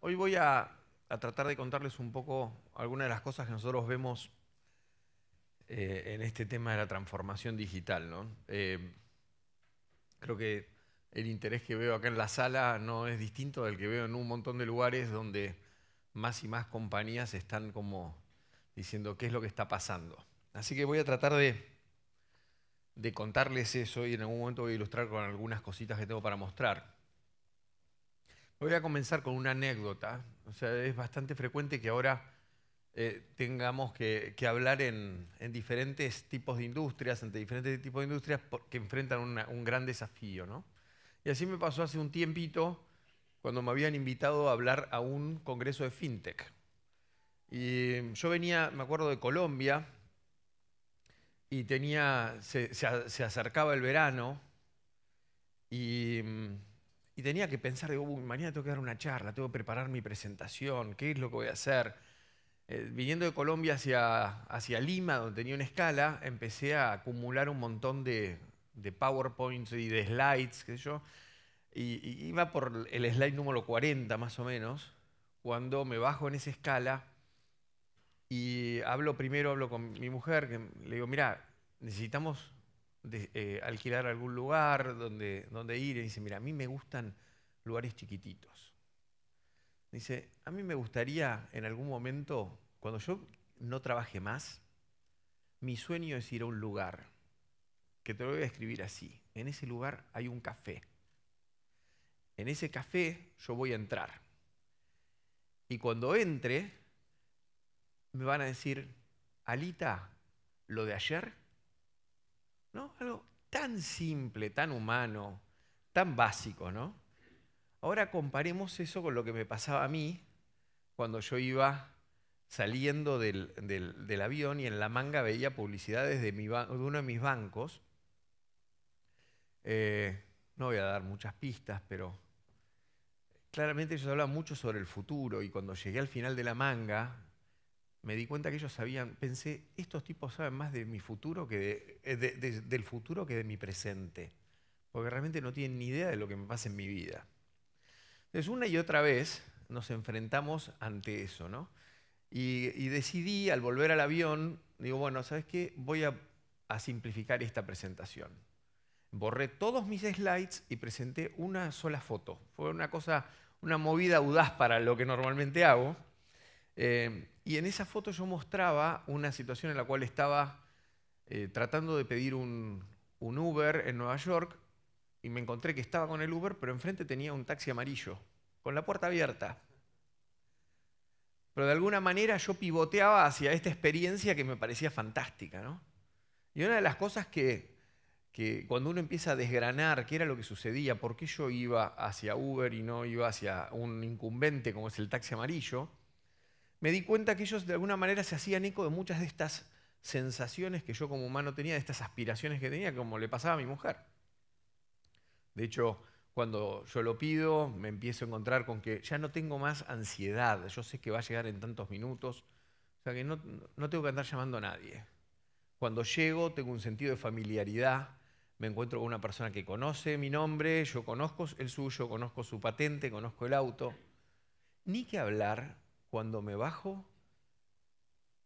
Hoy voy a, tratar de contarles un poco algunas de las cosas que nosotros vemos eh, en este tema de la transformación digital. ¿no? Eh, creo que el interés que veo acá en la sala no es distinto del que veo en un montón de lugares donde más y más compañías están como diciendo qué es lo que está pasando. Así que voy a tratar de, de contarles eso y en algún momento voy a ilustrar con algunas cositas que tengo para mostrar. Voy a comenzar con una anécdota. O sea, es bastante frecuente que ahora eh, tengamos que, hablar en, diferentes tipos de industrias, entre diferentes tipos de industrias porque enfrentan un gran desafío. Y así me pasó hace un tiempito cuando me habían invitado a hablar a un congreso de fintech. Y yo venía, me acuerdo, de Colombia y tenía, se acercaba el verano y mm, y tenía que pensar, digo, mañana tengo que dar una charla, tengo que preparar mi presentación, ¿qué es lo que voy a hacer? Eh, viniendo de Colombia hacia, hacia Lima, donde tenía una escala, empecé a acumular un montón de, de PowerPoints y de slides, qué sé yo. Y, iba por el slide número 40 más o menos, cuando me bajo en esa escala y hablo primero, hablo con mi mujer, que le digo, mira, necesitamos de, eh, alquilar algún lugar donde, donde ir y dice, mira, a mí me gustan lugares chiquititos. Dice, a mí me gustaría en algún momento, cuando yo no trabaje más, mi sueño es ir a un lugar, que te lo voy a escribir así. En ese lugar hay un café. En ese café yo voy a entrar. Y cuando entre, me van a decir, Alita, lo de ayer algo tan simple, tan humano, tan básico, ¿no? Ahora comparemos eso con lo que me pasaba a mí cuando yo iba saliendo del, avión y en la manga veía publicidades de, mi, de uno de mis bancos. Eh, no voy a dar muchas pistas, pero claramente ellos hablaban mucho sobre el futuro y cuando llegué al final de la manga, me di cuenta que ellos sabían, pensé, estos tipos saben más de mi futuro que eh, del futuro que de mi presente, porque realmente no tienen ni idea de lo que me pasa en mi vida. Entonces, una y otra vez nos enfrentamos ante eso, ¿no? Y, decidí, al volver al avión, digo, bueno, ¿sabes qué? Voy a, simplificar esta presentación. Borré todos mis slides y presenté una sola foto. Fue una cosa, una movida audaz para lo que normalmente hago. Eh, y en esa foto yo mostraba una situación en la cual estaba eh, tratando de pedir un, Uber en Nueva York y me encontré que estaba con el Uber, pero enfrente tenía un taxi amarillo, con la puerta abierta. Pero de alguna manera yo pivoteaba hacia esta experiencia que me parecía fantástica, Y una de las cosas que, que cuando uno empieza a desgranar qué era lo que sucedía, por qué yo iba hacia Uber y no iba hacia un incumbente como es el taxi amarillo, me di cuenta que ellos de alguna manera se hacían eco de muchas de estas sensaciones que yo como humano tenía, de estas aspiraciones que tenía, como le pasaba a mi mujer. De hecho, cuando yo lo pido, me empiezo a encontrar con que ya no tengo más ansiedad, yo sé que va a llegar en tantos minutos, o sea que no, no tengo que andar llamando a nadie. Cuando llego, tengo un sentido de familiaridad, me encuentro con una persona que conoce mi nombre, yo conozco el suyo, conozco su patente, conozco el auto. Ni que hablar cuando me bajo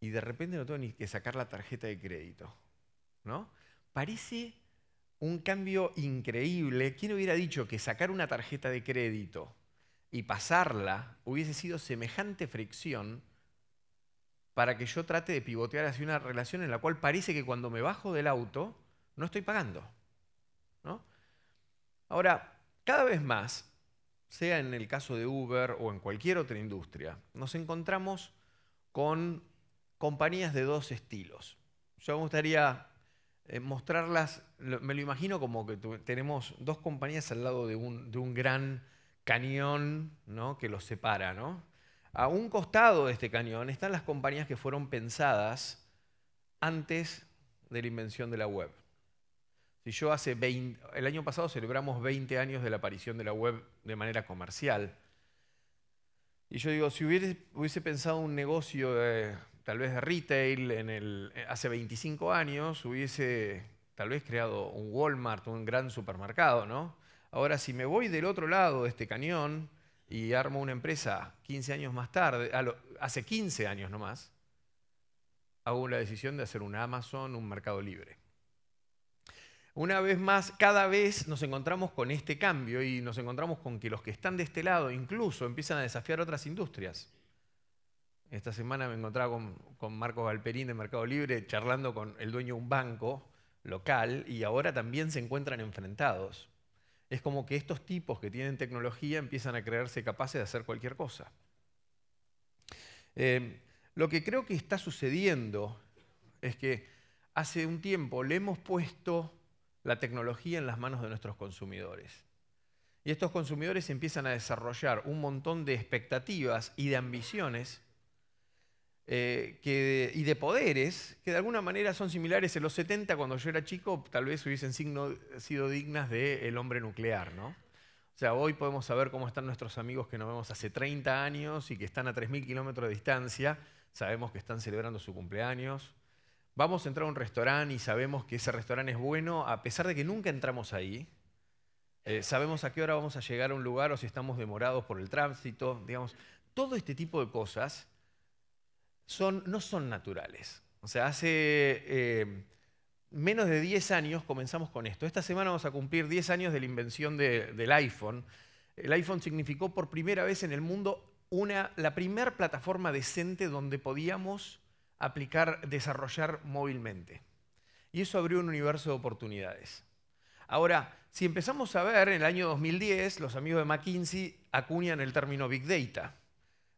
y de repente no tengo ni que sacar la tarjeta de crédito. ¿no? Parece un cambio increíble. ¿Quién hubiera dicho que sacar una tarjeta de crédito y pasarla hubiese sido semejante fricción para que yo trate de pivotear hacia una relación en la cual parece que cuando me bajo del auto no estoy pagando? Ahora, cada vez más sea en el caso de Uber o en cualquier otra industria, nos encontramos con compañías de dos estilos. Yo me gustaría eh, mostrarlas, me lo imagino como que tenemos dos compañías al lado de un, gran cañón ¿no? que los separa. ¿no? A un costado de este cañón están las compañías que fueron pensadas antes de la invención de la web. Si yo hace 20, el año pasado celebramos 20 años de la aparición de la web de manera comercial. Y yo digo, si hubiese, hubiese pensado un negocio tal vez de retail en el, eh, hace 25 años, hubiese tal vez creado un Walmart, un gran supermercado, ¿no? Ahora, si me voy del otro lado de este cañón y armo una empresa 15 años más tarde, hace 15 años nomás, hago la decisión de hacer un Amazon, un mercado libre. Una vez más, cada vez nos encontramos con este cambio y nos encontramos con que los que están de este lado incluso empiezan a desafiar otras industrias. Esta semana me encontraba con, con Marcos Valperín de Mercado Libre charlando con el dueño de un banco local y ahora también se encuentran enfrentados. Es como que estos tipos que tienen tecnología empiezan a creerse capaces de hacer cualquier cosa. Eh, lo que creo que está sucediendo es que hace un tiempo le hemos puesto la tecnología en las manos de nuestros consumidores. Y estos consumidores empiezan a desarrollar un montón de expectativas y de ambiciones eh, y de poderes que de alguna manera son similares en los 70 cuando yo era chico, tal vez hubiesen sido dignas del hombre nuclear, ¿no? O sea, hoy podemos saber cómo están nuestros amigos que nos vemos hace 30 años y que están a 3.000 kilómetros de distancia. Sabemos que están celebrando su cumpleaños, vamos a entrar a un restaurante y sabemos que ese restaurante es bueno, a pesar de que nunca entramos ahí, eh, sabemos a qué hora vamos a llegar a un lugar o si estamos demorados por el tránsito, digamos, todo este tipo de cosas no son naturales. O sea, hace eh, menos de 10 años comenzamos con esto. Esta semana vamos a cumplir 10 años de la invención del iPhone. El iPhone significó por primera vez en el mundo la primera plataforma decente donde podíamos aplicar, desarrollar móvilmente. Y eso abrió un universo de oportunidades. Ahora, si empezamos a ver, en el año 2010, los amigos de McKinsey acuñan el término Big Data.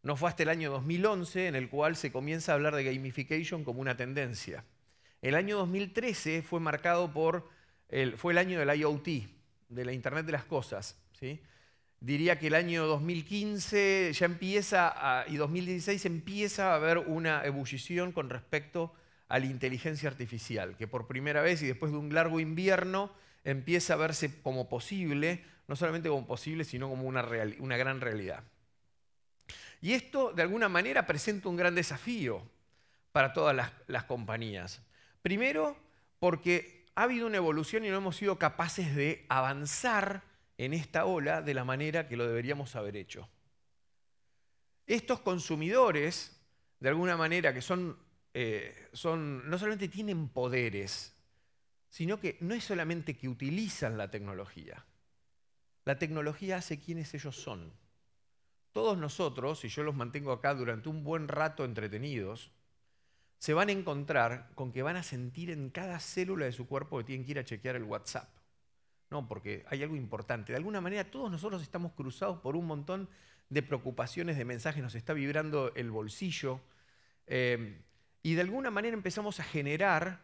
No fue hasta el año 2011 en el cual se comienza a hablar de gamification como una tendencia. El año 2013 fue marcado por, el, fue el año del IoT, de la Internet de las Cosas. ¿sí? diría que el año 2015 ya empieza y 2016 empieza a haber una ebullición con respecto a la inteligencia artificial, que por primera vez y después de un largo invierno empieza a verse como posible, no solamente como posible, sino como una, gran realidad. Y esto, de alguna manera, presenta un gran desafío para todas las compañías. Primero, porque ha habido una evolución y no hemos sido capaces de avanzar en esta ola de la manera que lo deberíamos haber hecho. Estos consumidores, de alguna manera, que son, eh, son no solamente tienen poderes, sino que no es solamente que utilizan la tecnología. La tecnología hace quienes ellos son. Todos nosotros, y yo los mantengo acá durante un buen rato entretenidos, se van a encontrar con que van a sentir en cada célula de su cuerpo que tienen que ir a chequear el WhatsApp. No, porque hay algo importante. De alguna manera todos nosotros estamos cruzados por un montón de preocupaciones, de mensajes, nos está vibrando el bolsillo. Eh, y de alguna manera empezamos a generar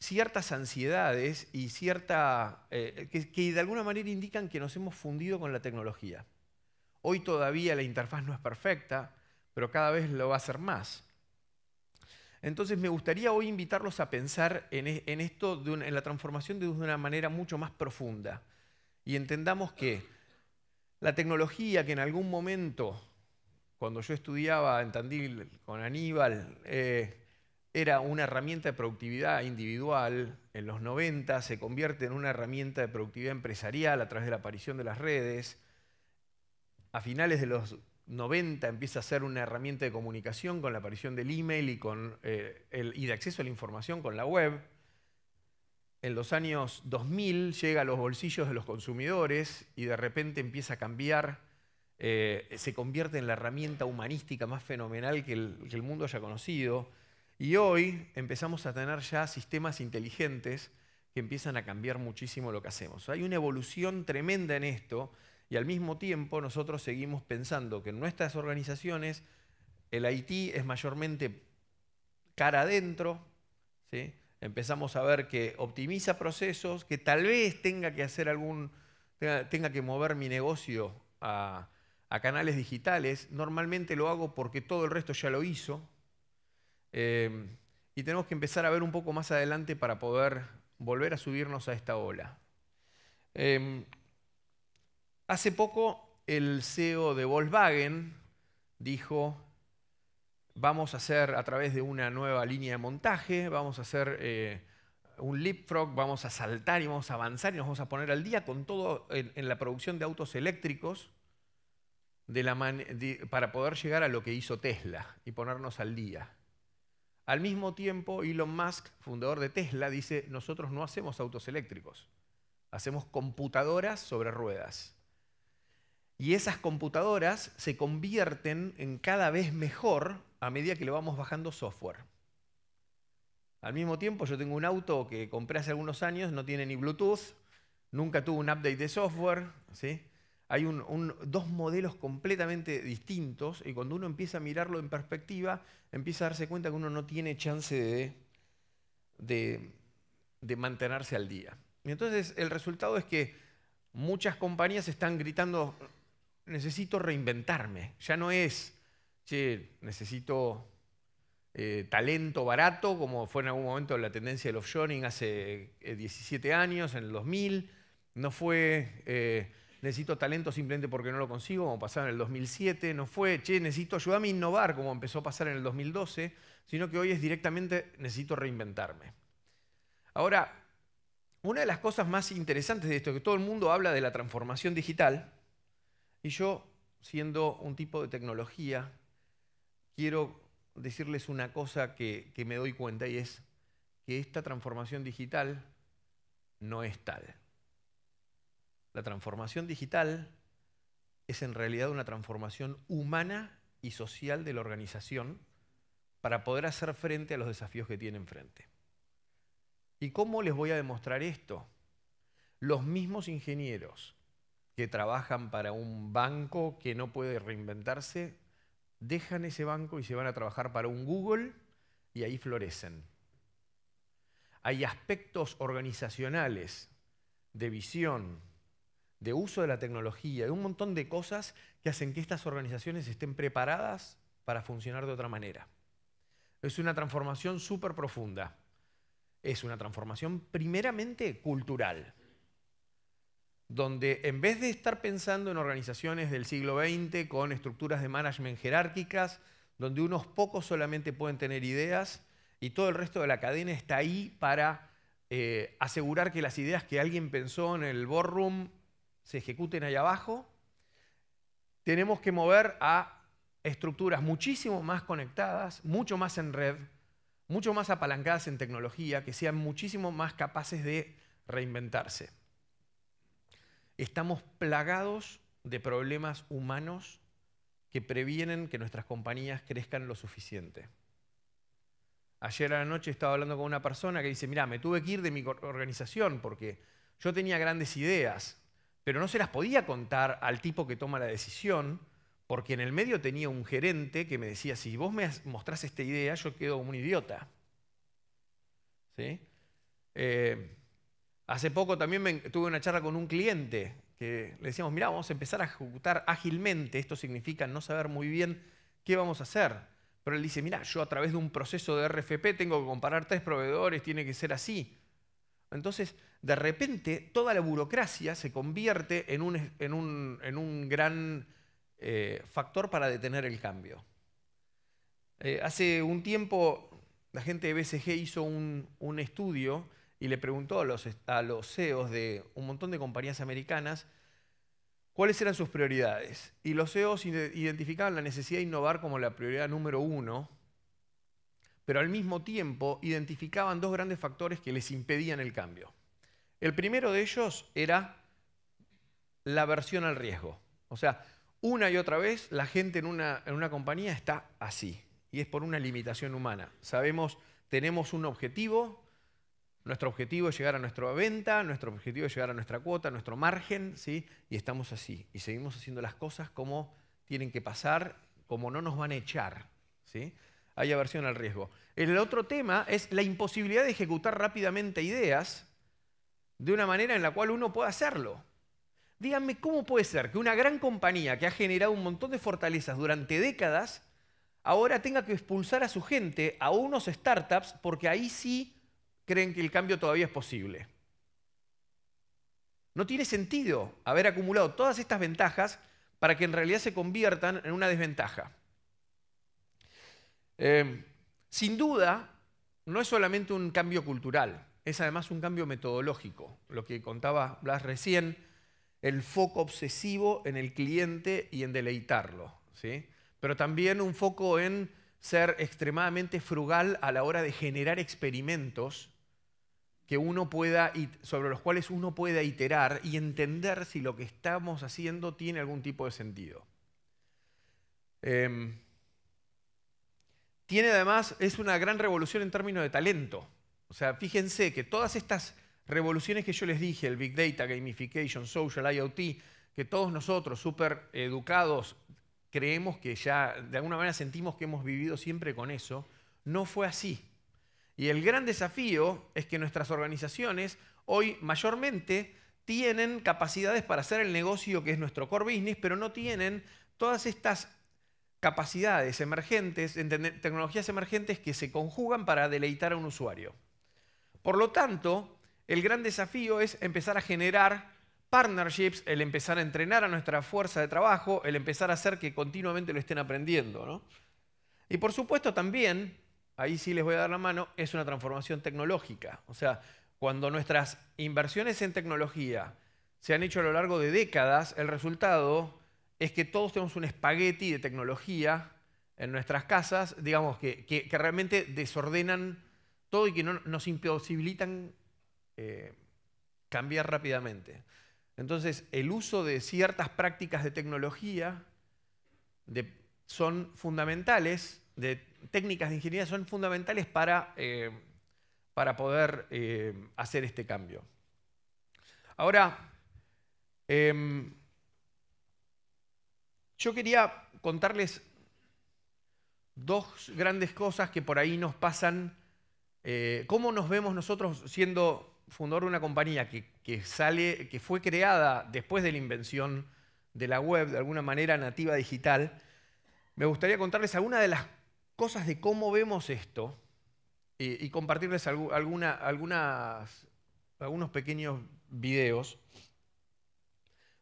ciertas ansiedades y cierta, eh, que, que de alguna manera indican que nos hemos fundido con la tecnología. Hoy todavía la interfaz no es perfecta, pero cada vez lo va a ser más. Entonces me gustaría hoy invitarlos a pensar en, e-, esto, en la transformación de una manera mucho más profunda. Y entendamos que la tecnología que en algún momento, cuando yo estudiaba en Tandil con Aníbal, eh, era una herramienta de productividad individual, en los 90 se convierte en una herramienta de productividad empresarial a través de la aparición de las redes. A finales de los 90 empieza a ser una herramienta de comunicación con la aparición del email y, con, eh, y de acceso a la información con la web. En los años 2000 llega a los bolsillos de los consumidores y de repente empieza a cambiar, eh, se convierte en la herramienta humanística más fenomenal que el mundo haya conocido. Y hoy empezamos a tener ya sistemas inteligentes que empiezan a cambiar muchísimo lo que hacemos. Hay una evolución tremenda en esto y al mismo tiempo nosotros seguimos pensando que en nuestras organizaciones el IT es mayormente cara adentro, ¿sí? empezamos a ver que optimiza procesos, que tal vez tenga que hacer algún, tenga, que mover mi negocio a, canales digitales, normalmente lo hago porque todo el resto ya lo hizo, eh, y tenemos que empezar a ver un poco más adelante para poder volver a subirnos a esta ola. Eh, Hace poco el CEO de Volkswagen dijo, vamos a hacer a través de una nueva línea de montaje, vamos a hacer eh, un leapfrog, vamos a saltar y vamos a avanzar y nos vamos a poner al día con todo en, la producción de autos eléctricos para poder llegar a lo que hizo Tesla y ponernos al día. Al mismo tiempo, Elon Musk, fundador de Tesla, dice, nosotros no hacemos autos eléctricos, hacemos computadoras sobre ruedas. Y esas computadoras se convierten en cada vez mejor a medida que le vamos bajando software. Al mismo tiempo, yo tengo un auto que compré hace algunos años, no tiene ni Bluetooth, nunca tuvo un update de software. Hay dos modelos completamente distintos y cuando uno empieza a mirarlo en perspectiva, empieza a darse cuenta que uno no tiene chance de, de mantenerse al día. Y entonces el resultado es que muchas compañías están gritando necesito reinventarme. Ya no es, che, necesito eh, talento barato, como fue en algún momento la tendencia del offshoring hace 17 eh, años, en el 2000. No fue, eh, necesito talento simplemente porque no lo consigo, como pasaba en el 2007. No fue, che, necesito ayudarme a innovar, como empezó a pasar en el 2012, sino que hoy es directamente, necesito reinventarme. Ahora, una de las cosas más interesantes de esto, que todo el mundo habla de la transformación digital, y yo, siendo un tipo de tecnología, quiero decirles una cosa que, me doy cuenta y es que esta transformación digital no es tal. La transformación digital es en realidad una transformación humana y social de la organización para poder hacer frente a los desafíos que tiene enfrente. ¿Y cómo les voy a demostrar esto? Los mismos ingenieros que trabajan para un banco que no puede reinventarse, dejan ese banco y se van a trabajar para un Google y ahí florecen. Hay aspectos organizacionales, de visión, de uso de la tecnología, de un montón de cosas que hacen que estas organizaciones estén preparadas para funcionar de otra manera. Es una transformación súper profunda. Es una transformación primeramente cultural donde en vez de estar pensando en organizaciones del siglo XX con estructuras de management jerárquicas, donde unos pocos solamente pueden tener ideas y todo el resto de la cadena está ahí para eh, asegurar que las ideas que alguien pensó en el boardroom se ejecuten ahí abajo, tenemos que mover a estructuras muchísimo más conectadas, mucho más en red, mucho más apalancadas en tecnología, que sean muchísimo más capaces de reinventarse. Estamos plagados de problemas humanos que previenen que nuestras compañías crezcan lo suficiente. Ayer a la noche estaba hablando con una persona que dice, mira, me tuve que ir de mi organización porque yo tenía grandes ideas, pero no se las podía contar al tipo que toma la decisión, porque en el medio tenía un gerente que me decía, si vos me mostrás esta idea, yo quedo como un idiota. ¿Sí? Eh, Hace poco también tuve una charla con un cliente que le decíamos, mira, vamos a empezar a ejecutar ágilmente. Esto significa no saber muy bien qué vamos a hacer. Pero él dice, mira, yo a través de un proceso de RFP tengo que comparar tres proveedores, tiene que ser así. Entonces, de repente, toda la burocracia se convierte en un, gran eh, factor para detener el cambio. Eh, hace un tiempo, la gente de BCG hizo un, un estudio y le preguntó a los, CEOs e de un montón de compañías americanas cuáles eran sus prioridades. Y los CEOs identificaban la necesidad de innovar como la prioridad número uno, pero al mismo tiempo identificaban dos grandes factores que les impedían el cambio. El primero de ellos era la aversión al riesgo. O sea, una y otra vez la gente en una, en una compañía está así, y es por una limitación humana. Sabemos, tenemos un objetivo, nuestro objetivo es llegar a nuestra venta, nuestro objetivo es llegar a nuestra cuota, nuestro margen, ¿sí? Y estamos así. Y seguimos haciendo las cosas como tienen que pasar, como no nos van a echar, ¿sí? Hay aversión al riesgo. El otro tema es la imposibilidad de ejecutar rápidamente ideas de una manera en la cual uno pueda hacerlo. Díganme, ¿cómo puede ser que una gran compañía que ha generado un montón de fortalezas durante décadas, ahora tenga que expulsar a su gente a unos startups porque ahí sí creen que el cambio todavía es posible. No tiene sentido haber acumulado todas estas ventajas para que en realidad se conviertan en una desventaja. Em, sin duda, no es solamente un cambio cultural, es además un cambio metodológico. Lo que contaba Blas recién, el foco obsesivo en el cliente y en deleitarlo, ¿sí? pero también un foco en ser extremadamente frugal a la hora de generar experimentos que uno pueda, sobre los cuales uno pueda iterar y entender si lo que estamos haciendo tiene algún tipo de sentido. Em, tiene además, es una gran revolución en términos de talento. O sea, fíjense que todas estas revoluciones que yo les dije, el Big Data, Gamification, Social, IoT, que todos nosotros, súper educados, creemos que ya, de alguna manera sentimos que hemos vivido siempre con eso, no fue así. Y el gran desafío es que nuestras organizaciones hoy mayormente tienen capacidades para hacer el negocio que es nuestro core business, pero no tienen todas estas capacidades emergentes, tecnologías emergentes que se conjugan para deleitar a un usuario. Por lo tanto, el gran desafío es empezar a generar partnerships, el empezar a entrenar a nuestra fuerza de trabajo, el empezar a hacer que continuamente lo estén aprendiendo. Y por supuesto también ahí sí les voy a dar la mano, es una transformación tecnológica. O sea, cuando nuestras inversiones en tecnología se han hecho a lo largo de décadas, el resultado es que todos tenemos un espagueti de tecnología en nuestras casas, digamos, que, realmente desordenan todo y que nos imposibilitan eh, cambiar rápidamente. Entonces, el uso de ciertas prácticas de tecnología son fundamentales de técnicas de ingeniería son fundamentales para, eh, para poder eh, hacer este cambio. Ahora, em, yo quería contarles dos grandes cosas que por ahí nos pasan. Eh, ¿Cómo nos vemos nosotros siendo fundador de una compañía que, sale, que fue creada después de la invención de la web, de alguna manera nativa digital? Me gustaría contarles algunas de las cosas de cómo vemos esto y, compartirles algunas, algunos pequeños videos.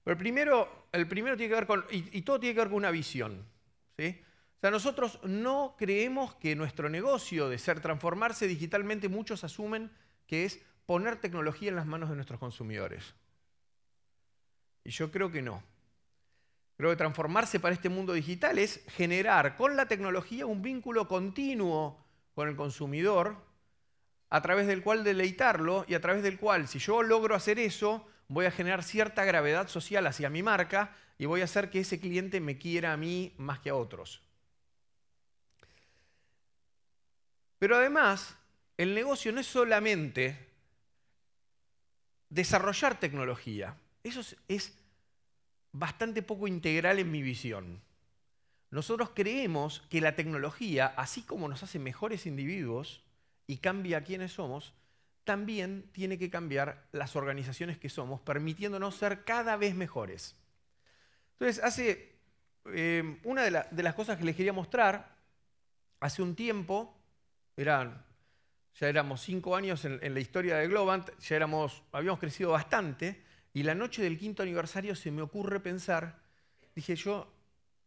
Pero primero, el primero tiene que ver con, y, todo tiene que ver con una visión. ¿sí? O sea, nosotros no creemos que nuestro negocio de ser transformarse digitalmente, muchos asumen que es poner tecnología en las manos de nuestros consumidores. Y yo creo que no. Creo que transformarse para este mundo digital es generar con la tecnología un vínculo continuo con el consumidor, a través del cual deleitarlo y a través del cual, si yo logro hacer eso, voy a generar cierta gravedad social hacia mi marca y voy a hacer que ese cliente me quiera a mí más que a otros. Pero además, el negocio no es solamente desarrollar tecnología. Eso es, bastante poco integral en mi visión. Nosotros creemos que la tecnología, así como nos hace mejores individuos y cambia quienes somos, también tiene que cambiar las organizaciones que somos, permitiéndonos ser cada vez mejores. Entonces, hace eh, una de, las cosas que les quería mostrar, hace un tiempo, eran, ya éramos cinco años en, la historia de Globant, ya habíamos crecido bastante, y la noche del quinto aniversario se me ocurre pensar, dije yo,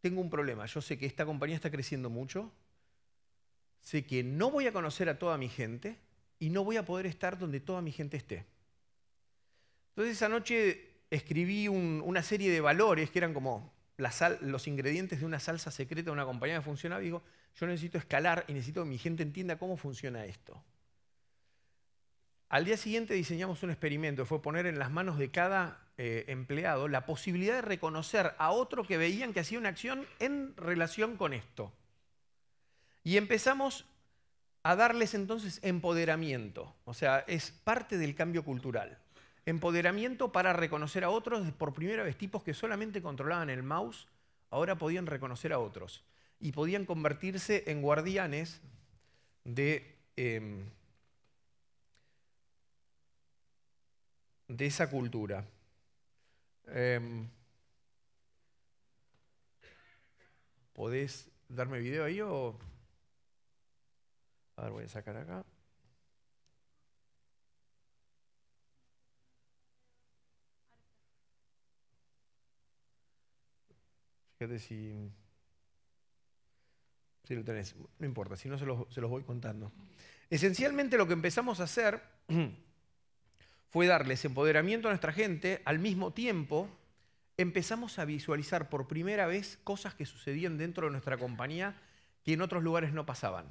tengo un problema, yo sé que esta compañía está creciendo mucho, sé que no voy a conocer a toda mi gente y no voy a poder estar donde toda mi gente esté. Entonces esa noche escribí una serie de valores que eran como los ingredientes de una salsa secreta de una compañía que funcionaba y digo, yo necesito escalar y necesito que mi gente entienda cómo funciona esto. Al día siguiente diseñamos un experimento, fue poner en las manos de cada eh, empleado la posibilidad de reconocer a otro que veían que hacía una acción en relación con esto. Y empezamos a darles entonces empoderamiento, o sea, es parte del cambio cultural. Empoderamiento para reconocer a otros, por primera vez tipos que solamente controlaban el mouse, ahora podían reconocer a otros y podían convertirse en guardianes de... Em, de esa cultura. Em, ¿Podés darme video ahí o...? A ver, voy a sacar acá. Fíjate si... Si lo tenés, no importa, si no se se los voy contando. Esencialmente lo que empezamos a hacer fue darles empoderamiento a nuestra gente, al mismo tiempo empezamos a visualizar por primera vez cosas que sucedían dentro de nuestra compañía que en otros lugares no pasaban.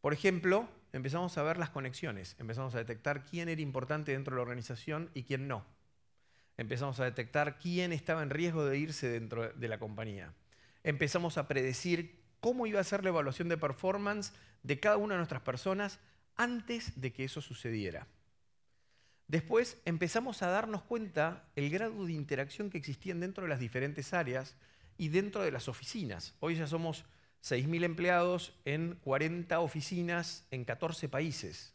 Por ejemplo, empezamos a ver las conexiones, empezamos a detectar quién era importante dentro de la organización y quién no. Empezamos a detectar quién estaba en riesgo de irse dentro de la compañía. Empezamos a predecir cómo iba a ser la evaluación de performance de cada una de nuestras personas antes de que eso sucediera. Después empezamos a darnos cuenta el grado de interacción que existían dentro de las diferentes áreas y dentro de las oficinas. Hoy ya somos 6.000 empleados en 40 oficinas en 14 países.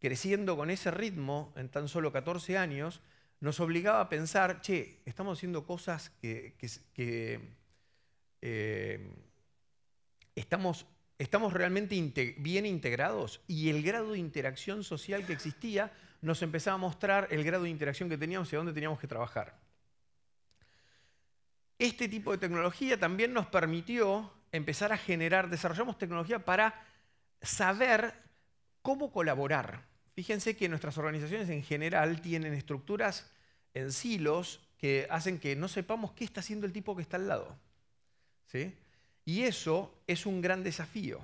Creciendo con ese ritmo en tan solo 14 años, nos obligaba a pensar, che, estamos haciendo cosas que, eh, estamos, realmente bien integrados y el grado de interacción social que existía nos empezaba a mostrar el grado de interacción que teníamos y a dónde teníamos que trabajar. Este tipo de tecnología también nos permitió empezar a generar, desarrollamos tecnología para saber cómo colaborar. Fíjense que nuestras organizaciones en general tienen estructuras en silos que hacen que no sepamos qué está haciendo el tipo que está al lado. Y eso es un gran desafío.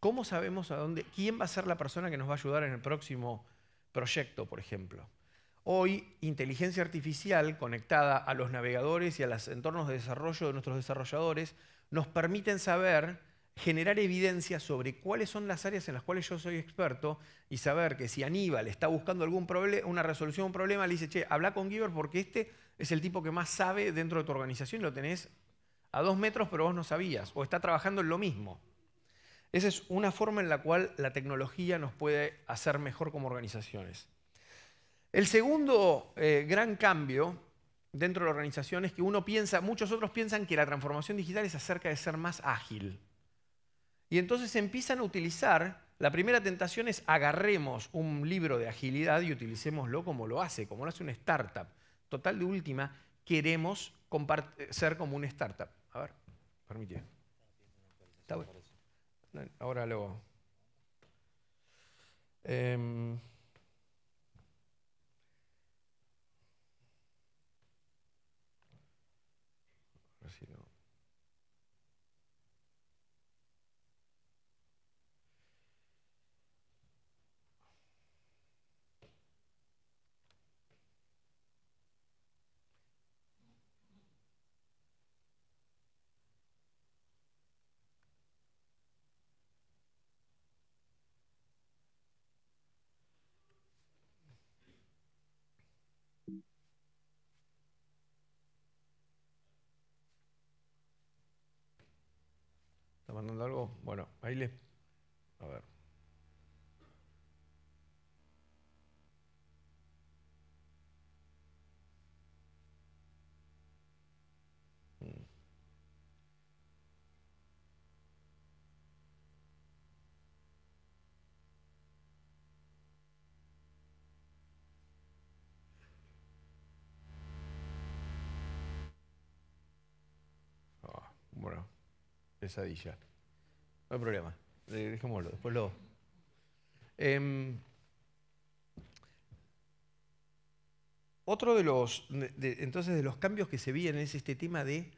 ¿Cómo sabemos a dónde, quién va a ser la persona que nos va a ayudar en el próximo proyecto, por ejemplo. Hoy, inteligencia artificial conectada a los navegadores y a los entornos de desarrollo de nuestros desarrolladores nos permiten saber, generar evidencia sobre cuáles son las áreas en las cuales yo soy experto y saber que si Aníbal está buscando algún problema una resolución de un problema, le dice, che, habla con Giver porque este es el tipo que más sabe dentro de tu organización lo tenés a dos metros, pero vos no sabías, o está trabajando en lo mismo. Esa es una forma en la cual la tecnología nos puede hacer mejor como organizaciones. El segundo eh, gran cambio dentro de la organización es que uno piensa, muchos otros piensan que la transformación digital es acerca de ser más ágil. Y entonces empiezan a utilizar, la primera tentación es agarremos un libro de agilidad y utilicémoslo como lo hace, como lo hace una startup. Total de última, queremos ser como una startup. A ver, permíteme. Está bueno. Ahora luego algo? Bueno, ahí A ver. Mm. Ah, bueno, pesadilla. No hay problema. Dejémoslo, después lo. Em, otro de los, entonces, de los cambios que se vienen es este tema de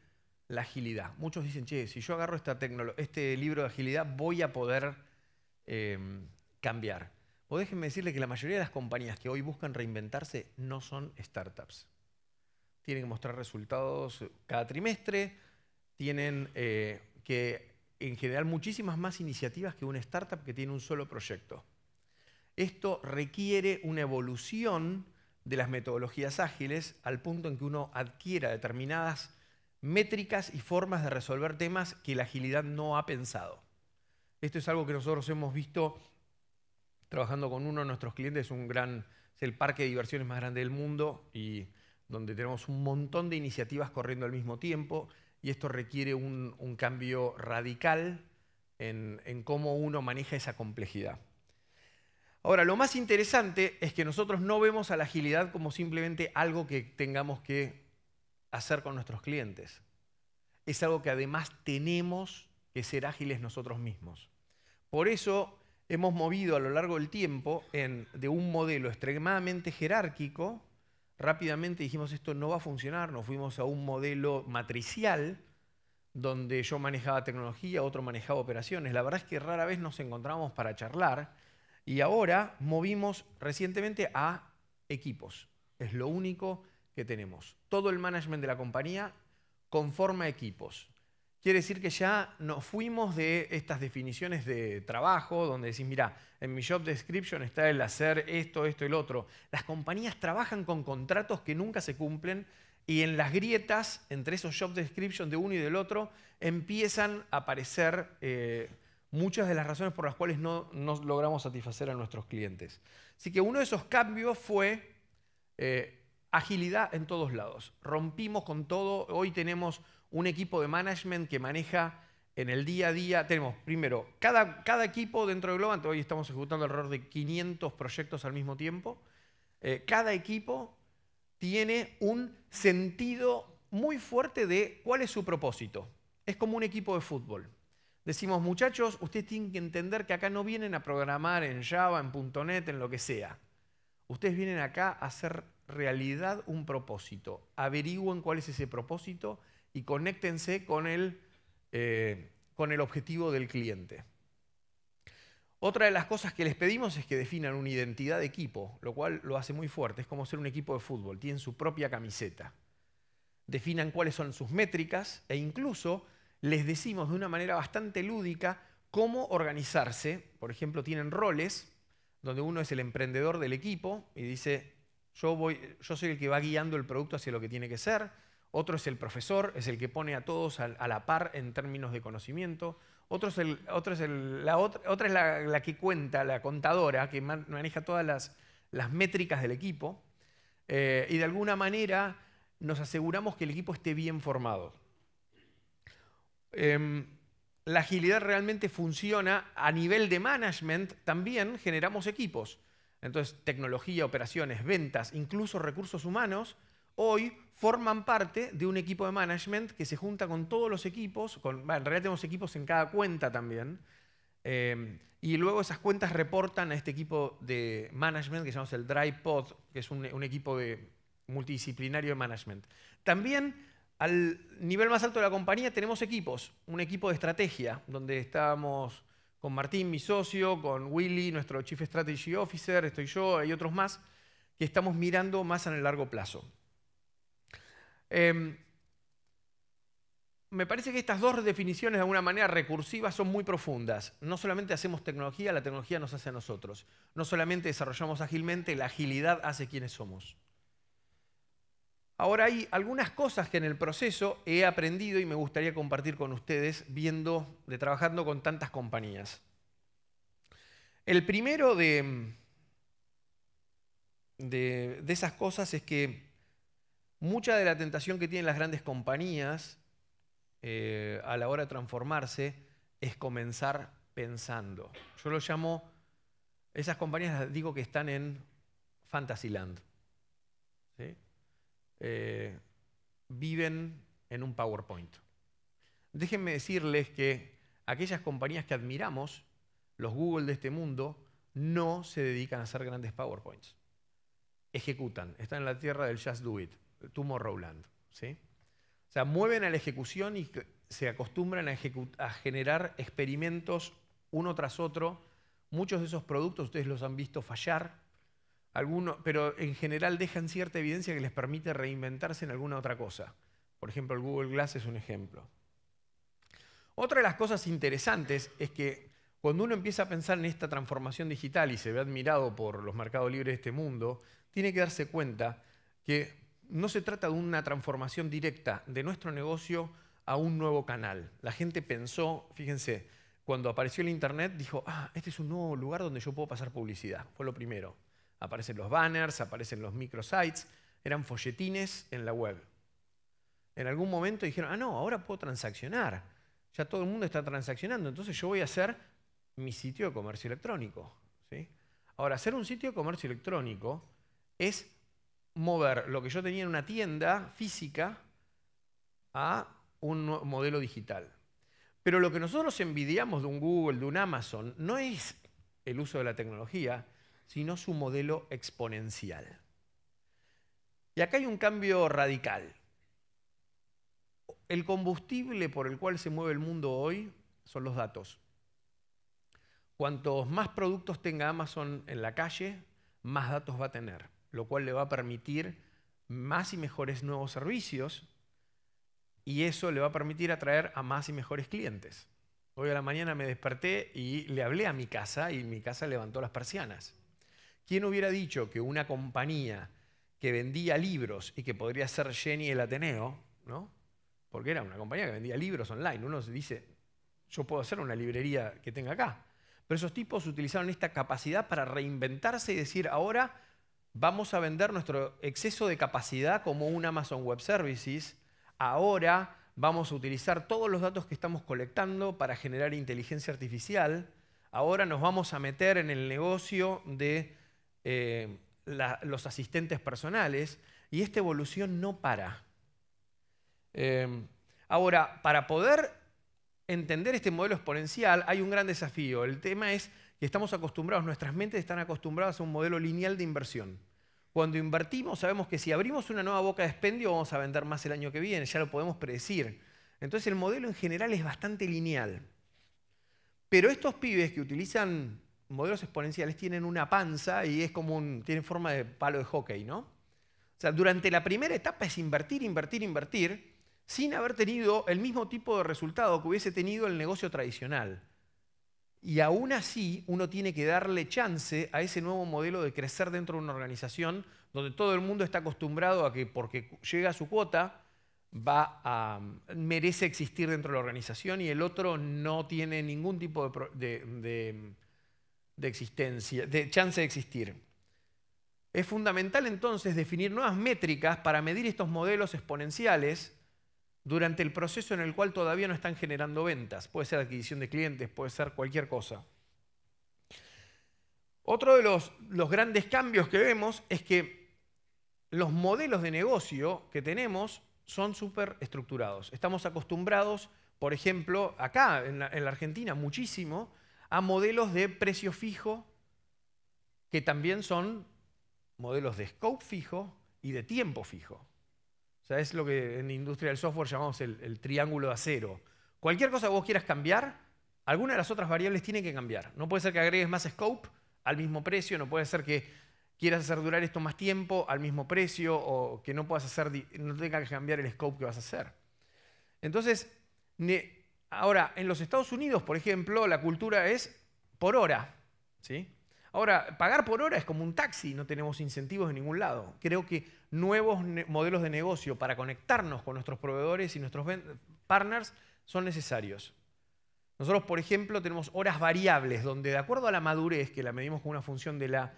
la agilidad. Muchos dicen, che, si yo agarro esta este libro de agilidad, voy a poder em, cambiar. O déjenme decirle que la mayoría de las compañías que hoy buscan reinventarse no son startups. Tienen que mostrar resultados cada trimestre, tienen eh, que en general muchísimas más iniciativas que una startup que tiene un solo proyecto. Esto requiere una evolución de las metodologías ágiles al punto en que uno adquiera determinadas métricas y formas de resolver temas que la agilidad no ha pensado. Esto es algo que nosotros hemos visto trabajando con uno de nuestros clientes, es el parque de diversiones más grande del mundo y donde tenemos un montón de iniciativas corriendo al mismo tiempo y esto requiere un, cambio radical en, cómo uno maneja esa complejidad. Ahora, lo más interesante es que nosotros no vemos a la agilidad como simplemente algo que tengamos que hacer con nuestros clientes. Es algo que además tenemos que ser ágiles nosotros mismos. Por eso hemos movido a lo largo del tiempo de un modelo extremadamente jerárquico rápidamente dijimos esto no va a funcionar, nos fuimos a un modelo matricial donde yo manejaba tecnología, otro manejaba operaciones. La verdad es que rara vez nos encontramos para charlar y ahora movimos recientemente a equipos. Es lo único que tenemos. Todo el management de la compañía conforma equipos. Quiere decir que ya nos fuimos de estas definiciones de trabajo, donde decís, mira, en mi job description está el hacer esto, esto y otro. Las compañías trabajan con contratos que nunca se cumplen y en las grietas entre esos job description de uno y del otro empiezan a aparecer eh, muchas de las razones por las cuales no, logramos satisfacer a nuestros clientes. Así que uno de esos cambios fue eh, agilidad en todos lados. Rompimos con todo, hoy tenemos un equipo de management que maneja en el día a día. Tenemos, primero, cada, cada equipo dentro de Globant, hoy estamos ejecutando alrededor de 500 proyectos al mismo tiempo. Eh, cada equipo tiene un sentido muy fuerte de cuál es su propósito. Es como un equipo de fútbol. Decimos, muchachos, ustedes tienen que entender que acá no vienen a programar en Java, en .NET, en lo que sea. Ustedes vienen acá a hacer realidad un propósito. Averigüen cuál es ese propósito, y conéctense eh, con el, objetivo del cliente. Otra de las cosas que les pedimos es que definan una identidad de equipo, lo cual lo hace muy fuerte. Es como ser un equipo de fútbol, tienen su propia camiseta. Definan cuáles son sus métricas e incluso les decimos de una manera bastante lúdica cómo organizarse. Por ejemplo, tienen roles donde uno es el emprendedor del equipo y dice, yo soy el que va guiando el producto hacia lo que tiene que ser otro es el profesor, es el que pone a todos a, la par en términos de conocimiento. otra, es la, que cuenta, la contadora, que maneja todas las, métricas del equipo. Eh, y de alguna manera nos aseguramos que el equipo esté bien formado. Em, la agilidad realmente funciona a nivel de management, también generamos equipos. Entonces, tecnología, operaciones, ventas, incluso recursos humanos hoy forman parte de un equipo de management que se junta con todos los equipos, en realidad tenemos equipos en cada cuenta también, eh, y luego esas cuentas reportan a este equipo de management que llamamos el pod, que es un, equipo de multidisciplinario de management. También al nivel más alto de la compañía tenemos equipos, un equipo de estrategia, donde estamos con Martín, mi socio, con Willy, nuestro Chief Strategy Officer, estoy yo, hay otros más, que estamos mirando más en el largo plazo. Em, me parece que estas dos definiciones de alguna manera recursivas son muy profundas. No solamente hacemos tecnología, la tecnología nos hace a nosotros. No solamente desarrollamos ágilmente, la agilidad hace quienes somos. Ahora hay algunas cosas que en el proceso he aprendido y me gustaría compartir con ustedes viendo, de trabajando con tantas compañías. El primero de, de esas cosas es que Mucha de la tentación que tienen las grandes compañías eh, a la hora de transformarse es comenzar pensando. Yo lo llamo, esas compañías digo que están en Fantasyland. Eh, viven en un PowerPoint. Déjenme decirles que aquellas compañías que admiramos, los Google de este mundo, no se dedican a hacer grandes PowerPoints. Ejecutan, están en la tierra del just do it. Tumor Rowland. O sea, mueven a la ejecución y se acostumbran a, a, generar experimentos uno tras otro. Muchos de esos productos ustedes los han visto fallar, algunos, pero en general dejan cierta evidencia que les permite reinventarse en alguna otra cosa. Por ejemplo, el Google Glass es un ejemplo. Otra de las cosas interesantes es que cuando uno empieza a pensar en esta transformación digital y se ve admirado por los mercados libres de este mundo, tiene que darse cuenta que no se trata de una transformación directa de nuestro negocio a un nuevo canal. La gente pensó, fíjense, cuando apareció el Internet, dijo, ah, este es un nuevo lugar donde yo puedo pasar publicidad. Fue lo primero. Aparecen los banners, aparecen los microsites, eran folletines en la web. En algún momento dijeron, ah, no, ahora puedo transaccionar. Ya todo el mundo está transaccionando, entonces yo voy a hacer mi sitio de comercio electrónico. ¿sí? Ahora, hacer un sitio de comercio electrónico es mover lo que yo tenía en una tienda física a un modelo digital. Pero lo que nosotros envidiamos de un Google, de un Amazon, no es el uso de la tecnología, sino su modelo exponencial. Y acá hay un cambio radical. El combustible por el cual se mueve el mundo hoy son los datos. Cuantos más productos tenga Amazon en la calle, más datos va a tener lo cual le va a permitir más y mejores nuevos servicios y eso le va a permitir atraer a más y mejores clientes. Hoy a la mañana me desperté y le hablé a mi casa y mi casa levantó las persianas. ¿Quién hubiera dicho que una compañía que vendía libros y que podría ser Jenny el Ateneo, ¿no? porque era una compañía que vendía libros online, uno se dice, yo puedo hacer una librería que tenga acá. Pero esos tipos utilizaron esta capacidad para reinventarse y decir, ahora vamos a vender nuestro exceso de capacidad como un Amazon Web Services. Ahora vamos a utilizar todos los datos que estamos colectando para generar inteligencia artificial. Ahora nos vamos a meter en el negocio de eh, los asistentes personales y esta evolución no para. Em, ahora, para poder entender este modelo exponencial hay un gran desafío. El tema es y estamos acostumbrados, nuestras mentes están acostumbradas a un modelo lineal de inversión. Cuando invertimos sabemos que si abrimos una nueva boca de expendio vamos a vender más el año que viene, ya lo podemos predecir. Entonces el modelo en general es bastante lineal. Pero estos pibes que utilizan modelos exponenciales tienen una panza y es como tienen forma de palo de hockey, ¿no? O sea, durante la primera etapa es invertir, invertir, invertir, sin haber tenido el mismo tipo de resultado que hubiese tenido el negocio tradicional. Y aún así, uno tiene que darle chance a ese nuevo modelo de crecer dentro de una organización donde todo el mundo está acostumbrado a que porque llega a su cuota, va a, mm, merece existir dentro de la organización y el otro no tiene ningún tipo mm, de existencia, de chance de existir. Es fundamental entonces definir nuevas métricas para medir estos modelos exponenciales durante el proceso en el cual todavía no están generando ventas. Puede ser adquisición de clientes, puede ser cualquier cosa. Otro de los, grandes cambios que vemos es que los modelos de negocio que tenemos son súper estructurados. Estamos acostumbrados, por ejemplo, acá en la Argentina muchísimo, a modelos de precio fijo, que también son modelos de scope fijo y de tiempo fijo sea, es lo que en la industria del software llamamos el, triángulo de acero. Cualquier cosa que vos quieras cambiar, alguna de las otras variables tiene que cambiar. No puede ser que agregues más scope al mismo precio, no puede ser que quieras hacer durar esto más tiempo al mismo precio o que no puedas hacer, no tengas que cambiar el scope que vas a hacer. Entonces, ahora, en los Estados Unidos, por ejemplo, la cultura es por hora. ¿sí? Ahora, pagar por hora es como un taxi, no tenemos incentivos de ningún lado. Creo que nuevos modelos de negocio para conectarnos con nuestros proveedores y nuestros partners son necesarios. Nosotros, por ejemplo, tenemos horas variables donde de acuerdo a la madurez, que la medimos con una función de la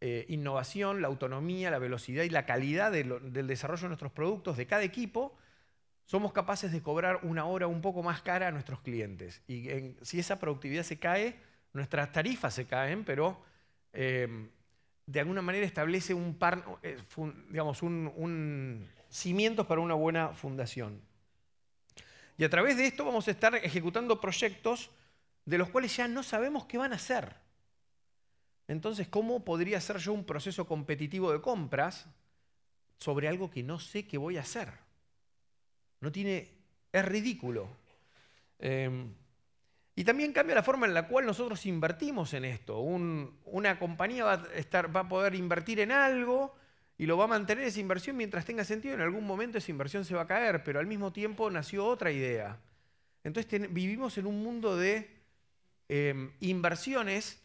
eh, innovación, la autonomía, la velocidad y la calidad del desarrollo de nuestros productos de cada equipo, somos capaces de cobrar una hora un poco más cara a nuestros clientes. Y si esa productividad se cae, nuestras tarifas se caen, pero Em, de alguna manera establece un par, eh, digamos, un, cimiento cimientos para una buena fundación. Y a través de esto vamos a estar ejecutando proyectos de los cuales ya no sabemos qué van a hacer. Entonces, ¿cómo podría ser yo un proceso competitivo de compras sobre algo que no sé qué voy a hacer? No tiene. Es ridículo. Em, y también cambia la forma en la cual nosotros invertimos en esto. una compañía va a, estar, va a poder invertir en algo y lo va a mantener esa inversión mientras tenga sentido. En algún momento esa inversión se va a caer, pero al mismo tiempo nació otra idea. Entonces vivimos en un mundo de em, inversiones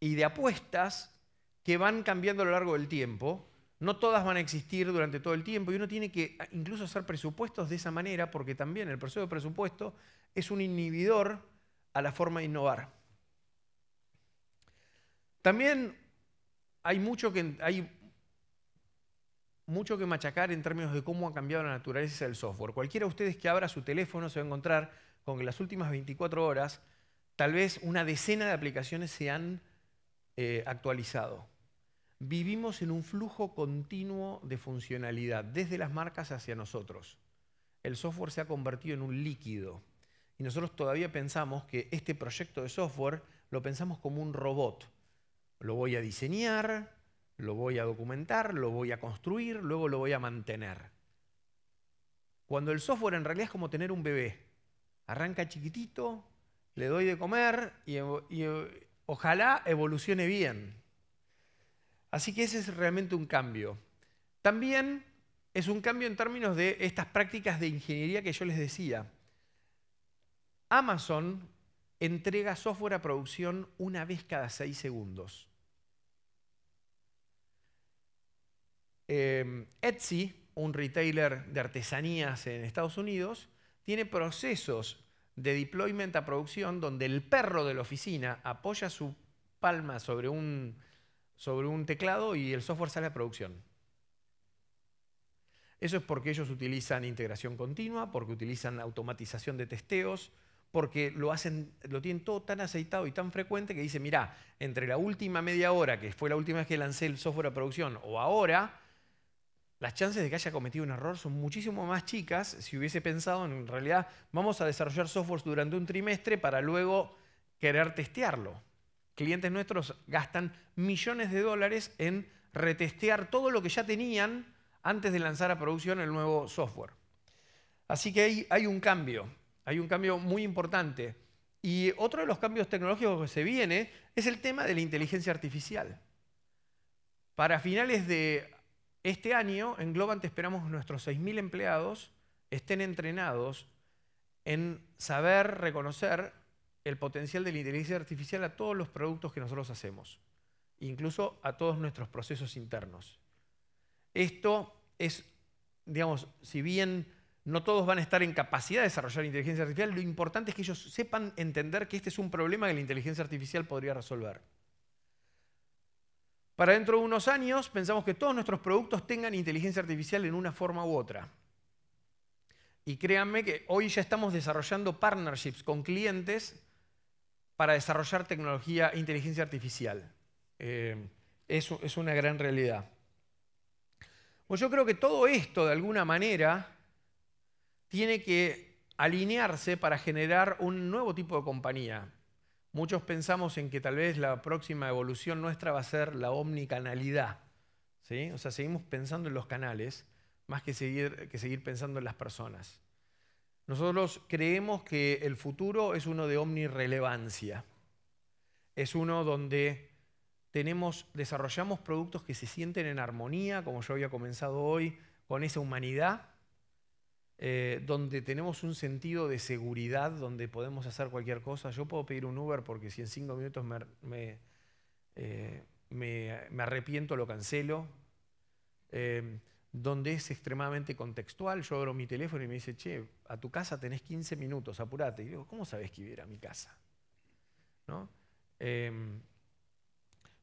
y de apuestas que van cambiando a lo largo del tiempo. No todas van a existir durante todo el tiempo y uno tiene que incluso hacer presupuestos de esa manera porque también el proceso de presupuesto es un inhibidor a la forma de innovar. También hay mucho que, hay mucho que machacar en términos de cómo ha cambiado la naturaleza del software. Cualquiera de ustedes que abra su teléfono se va a encontrar con que en las últimas 24 horas tal vez una decena de aplicaciones se han eh, actualizado. Vivimos en un flujo continuo de funcionalidad, desde las marcas hacia nosotros. El software se ha convertido en un líquido y nosotros todavía pensamos que este proyecto de software lo pensamos como un robot. Lo voy a diseñar, lo voy a documentar, lo voy a construir, luego lo voy a mantener. Cuando el software en realidad es como tener un bebé. Arranca chiquitito, le doy de comer y, e, ojalá evolucione bien. Así que ese es realmente un cambio. También es un cambio en términos de estas prácticas de ingeniería que yo les decía. Amazon entrega software a producción una vez cada seis segundos. Em, Etsy, un retailer de artesanías en Estados Unidos, tiene procesos de deployment a producción donde el perro de la oficina apoya su palma sobre un teclado y el software sale a producción. Eso es porque ellos utilizan integración continua, porque utilizan automatización de testeos, porque lo, hacen, lo tienen todo tan aceitado y tan frecuente que dice, mira, entre la última media hora, que fue la última vez que lancé el software a producción, o ahora, las chances de que haya cometido un error son muchísimo más chicas si hubiese pensado en, en realidad vamos a desarrollar software durante un trimestre para luego querer testearlo. Clientes nuestros gastan millones de dólares en retestear todo lo que ya tenían antes de lanzar a producción el nuevo software. Así que hay un cambio. Hay un cambio muy importante. Y otro de los cambios tecnológicos que se viene es el tema de la inteligencia artificial. Para finales de este año, en Globant esperamos nuestros 6.000 empleados estén entrenados en saber reconocer el potencial de la inteligencia artificial a todos los productos que nosotros hacemos, incluso a todos nuestros procesos internos. Esto es, digamos, si bien no todos van a estar en capacidad de desarrollar inteligencia artificial. Lo importante es que ellos sepan entender que este es un problema que la inteligencia artificial podría resolver. Para dentro de unos años pensamos que todos nuestros productos tengan inteligencia artificial en una forma u otra. Y créanme que hoy ya estamos desarrollando partnerships con clientes para desarrollar tecnología e inteligencia artificial. Eh, eso es una gran realidad. Pues yo creo que todo esto, de alguna manera, tiene que alinearse para generar un nuevo tipo de compañía. Muchos pensamos en que tal vez la próxima evolución nuestra va a ser la omnicanalidad. ¿sí? O sea, seguimos pensando en los canales más que seguir, que seguir pensando en las personas. Nosotros creemos que el futuro es uno de omnirelevancia. Es uno donde tenemos, desarrollamos productos que se sienten en armonía, como yo había comenzado hoy, con esa humanidad eh, donde tenemos un sentido de seguridad, donde podemos hacer cualquier cosa. Yo puedo pedir un Uber porque si en cinco minutos me, eh, arrepiento, lo cancelo. Eh, donde es extremadamente contextual. Yo abro mi teléfono y me dice, che, a tu casa tenés 15 minutos, apurate. Y digo, ¿cómo sabés que iba a mi casa? Em,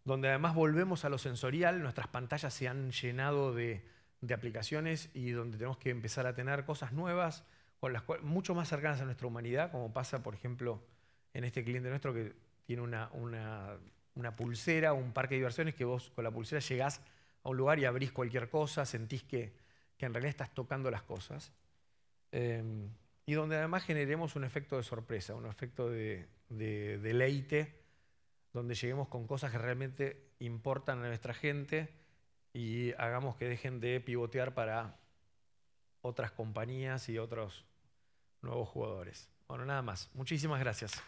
donde además volvemos a lo sensorial, nuestras pantallas se han llenado de de aplicaciones y donde tenemos que empezar a tener cosas nuevas, con las cuales, mucho más cercanas a nuestra humanidad, como pasa, por ejemplo, en este cliente nuestro que tiene una, una, una pulsera, un parque de diversiones, que vos con la pulsera llegás a un lugar y abrís cualquier cosa, sentís que, en realidad estás tocando las cosas. Em, y donde además generemos un efecto de sorpresa, un efecto de deleite, donde lleguemos con cosas que realmente importan a nuestra gente y hagamos que dejen de pivotear para otras compañías y otros nuevos jugadores. Bueno, nada más. Muchísimas gracias.